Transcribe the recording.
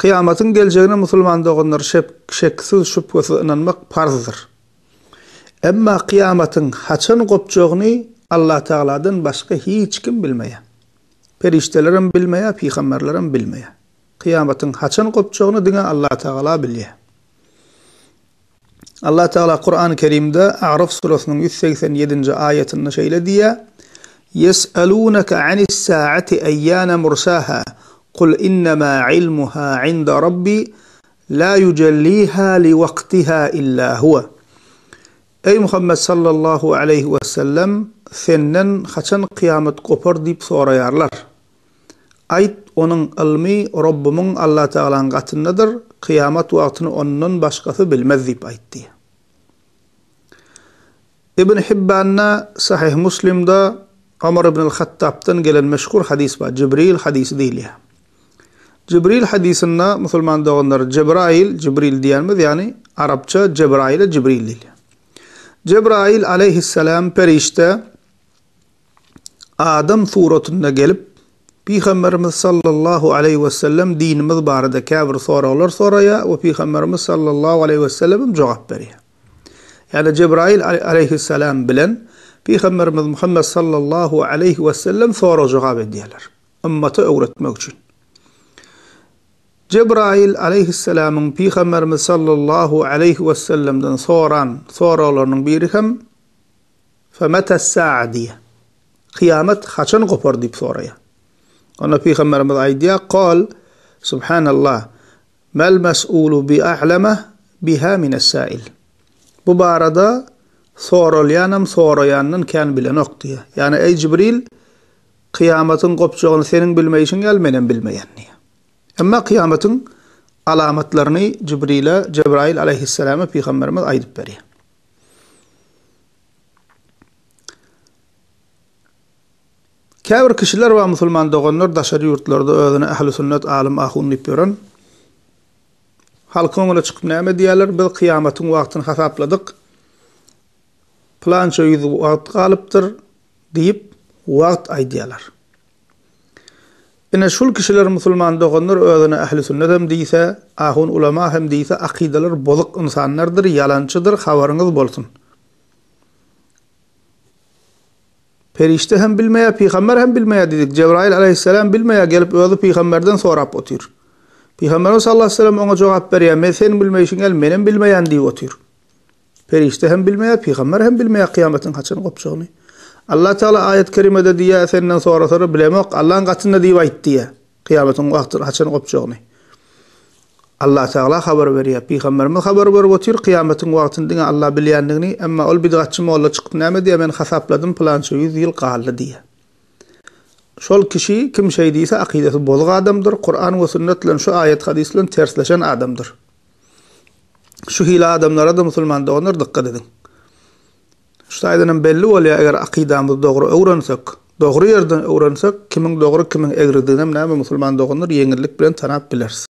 Kıyamatın geleceğine musulman doğunları şep, şeksiz şüphesiz inanmak parzdır. Emma kıyamatın haçan kopçoğunu Allah Teala'dan başka hiç kim bilmeye. Periştelerin bilmeye, pihammerlerim bilmeye. Kıyamatın haçan kopçoğunu dine Allah Teala bilye. Allah Teala Kur'an-ı Kerim'de A'raf Suresinin 187. ayetinde şeyle diye Yes'alunaka anis sa'ati a'yana mursaha'' قل إنما علمها عند ربي لا يجليها لوقتها إلا هو ey muhammad sallallohu alayhi vasallam sendan qachon qiyomat qopar deb so'rayarlar ayt onun ilmi robbimin alloh taolani qatindadir qiyomat vaqtini ondan boshqasi bilmaz deb aytdi ibn hibbanna sahih muslimda umar ibn al hattabdan kelgan mashhur hadis bor jibril hadisi deyiladi جبريل حديثنا مثل ما عندنا جبرائيل جبريل ديان مذياني عربتا جبرائيل جبريل ديلي. جبرائيل عليه السلام پرشتا آدم ثورتنا قلب في خمر صلى الله عليه وسلم دين مذبار دا كابر ثورة ولر ثورة وفي خمر صلى الله عليه وسلم جواب بريا يعني جبرائيل عليه السلام بلن في خمر محمد صلى الله عليه وسلم ثورة جواب ديالر أما تأورت موجود Cebrail aleyhisselamın Peygamberimiz sallallahu aleyhi ve sellem'den so'ran sorularının biri hem فَمَتَ qiyomat qachon qopar deb so'ragan ana payg'ambarimiz aytdiya qol subhanalloh mal mas'ulu bi a'lama biha min as-sa'il bu borada so'ralgan ham so'ragandan kan nok diye. ya'ni ey Cibril kıyametin kopacağını senin bilmayishing al menen bilmayan deya Amma kıyametin alametlerini Cibrile, Cebrail aleyhisselam'a peygamberimiz aydıp beri. Kavir kişiler ve musulman doğunlar daşarı yurtlarda öğdüne ahli sünnet alim ahun nip yoran halkı çıkıp diyalar bil kıyametin vaktini hafapladik Planço çoyu vaktini vaktini vaktini vaktini vaktini Ine şul kişiler Müslüman doğanlar, özüne ehli sünnet hem diýse, ahun ulama hem diýse akideler bozuk insanlardır, yalançydyr, habaryňyz bolsun. Perişte hem bilmeýär, peýgamber hem bilmeýär dedik. Cebrail aleyhisselam bilmeýär, gelip özü peýgamberden sorap otyr. Peygamber sallallahu aleyhi ve sellem ona cevap veriyor. Men sen bilmeyişin el menem bilmeyen diye otur. Perişte hem bilmeye, peygamber hem bilmeye kıyametin haçan kopçağını. Allah Teala ayet kerimede diye senden sonra sonra bilemok Allah'ın katında diye vayt diye. Kıyametin vakti haçan kopacağını. Allah Teala haber veriyor. Peygamberime haber ver Kıyametin kıyametin vaktinde Allah bilenliğini ama ol bir daha çıkma Allah çıkıp neme diye ben hesapladım plan şu 100 yıl kaldı diye. Şol kişi kim şey diyse akidesi bozuk adamdır. Kur'an ve sünnetle şu ayet hadisle tersleşen adamdır. Şu hila adamlara da Müslüman da dikkat edin. Şutaýdanam belli bolýar eger akydamyz dogry öwrensek, dogry ýerden öwrensek, kimin dogry kimin egridigini näme musulman dogunlar ýeňillik bilen tanap bilersiz.